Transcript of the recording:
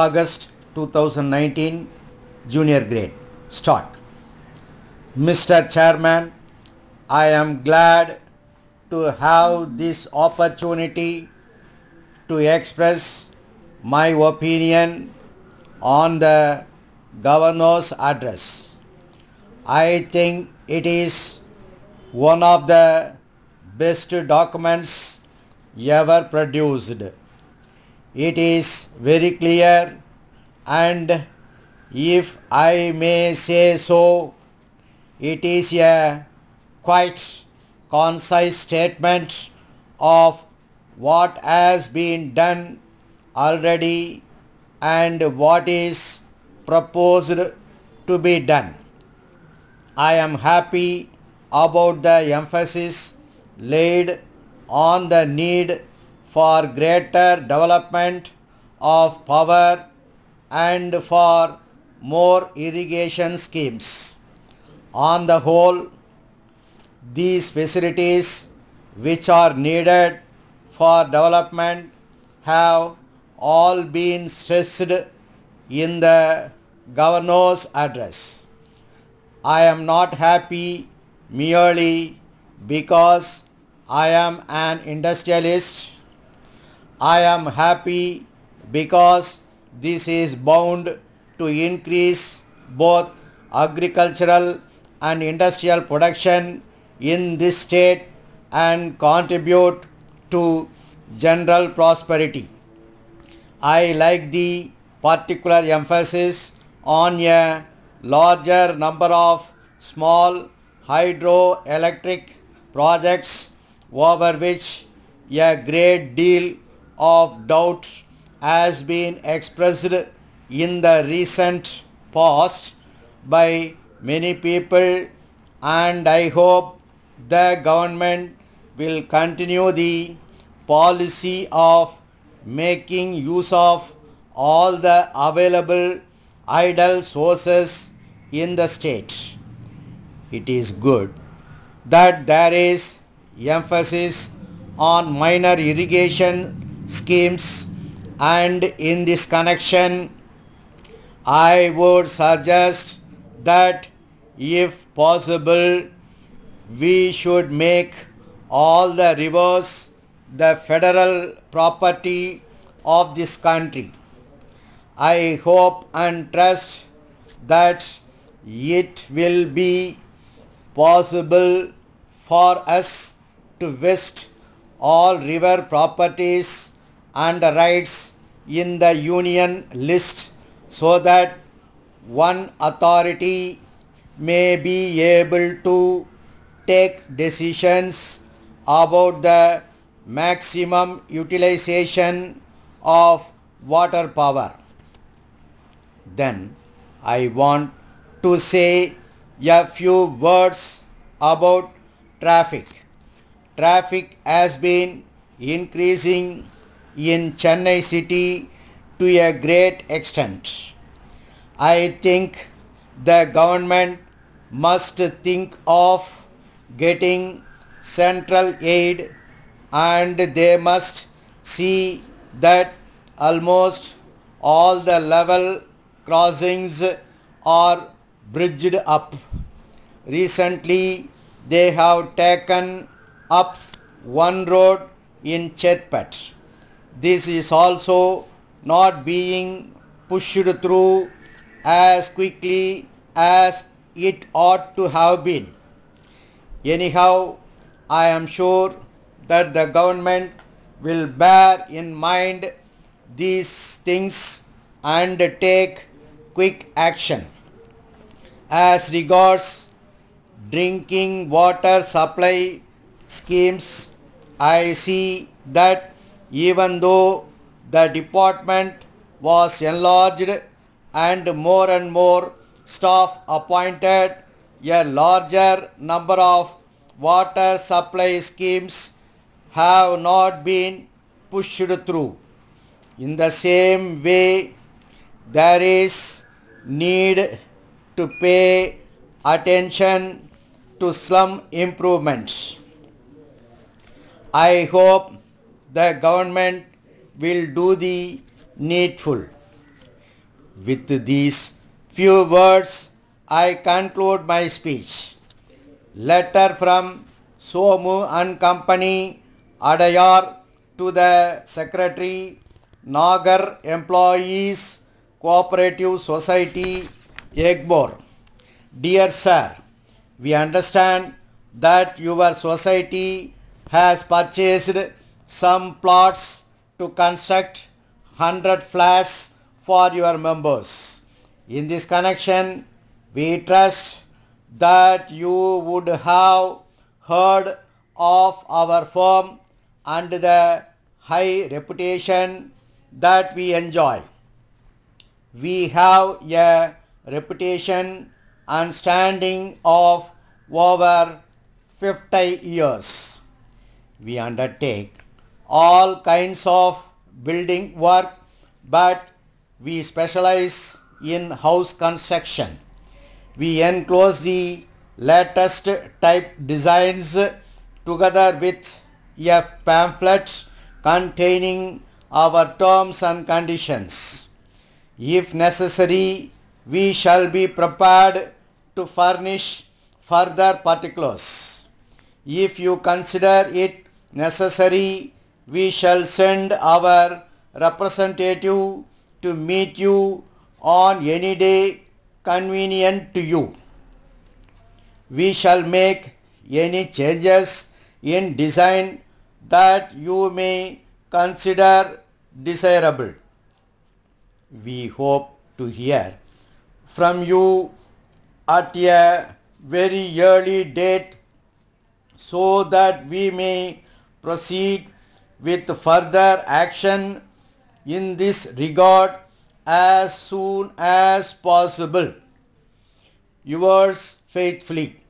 August 2019 junior grade. Start. Mr. Chairman, I am glad to have this opportunity to express my opinion on the governor's address. I think it is one of the best documents ever produced it is very clear and if I may say so, it is a quite concise statement of what has been done already and what is proposed to be done. I am happy about the emphasis laid on the need for greater development of power and for more irrigation schemes. On the whole, these facilities which are needed for development have all been stressed in the governor's address. I am not happy merely because I am an industrialist I am happy because this is bound to increase both agricultural and industrial production in this state and contribute to general prosperity. I like the particular emphasis on a larger number of small hydroelectric projects over which a great deal of doubt has been expressed in the recent past by many people and I hope the government will continue the policy of making use of all the available idle sources in the state. It is good that there is emphasis on minor irrigation schemes and in this connection I would suggest that if possible we should make all the rivers the federal property of this country. I hope and trust that it will be possible for us to vest all river properties and rights in the union list so that one authority may be able to take decisions about the maximum utilization of water power. Then I want to say a few words about traffic. Traffic has been increasing in Chennai city to a great extent. I think the government must think of getting central aid and they must see that almost all the level crossings are bridged up. Recently they have taken up one road in Chetpat this is also not being pushed through as quickly as it ought to have been. Anyhow, I am sure that the government will bear in mind these things and take quick action. As regards drinking water supply schemes, I see that even though the department was enlarged and more and more staff appointed, a larger number of water supply schemes have not been pushed through. In the same way, there is need to pay attention to slum improvements. I hope the government will do the needful. With these few words, I conclude my speech. Letter from Somu and Company, Adayar to the Secretary, Nagar Employees Cooperative Society, Egbor. Dear Sir, we understand that your society has purchased some plots to construct 100 flats for your members. In this connection, we trust that you would have heard of our firm and the high reputation that we enjoy. We have a reputation and standing of over 50 years. We undertake all kinds of building work but we specialize in house construction. We enclose the latest type designs together with a pamphlet containing our terms and conditions. If necessary, we shall be prepared to furnish further particulars. If you consider it necessary, we shall send our representative to meet you on any day convenient to you. We shall make any changes in design that you may consider desirable. We hope to hear from you at a very early date so that we may proceed with further action in this regard as soon as possible. Yours faithfully.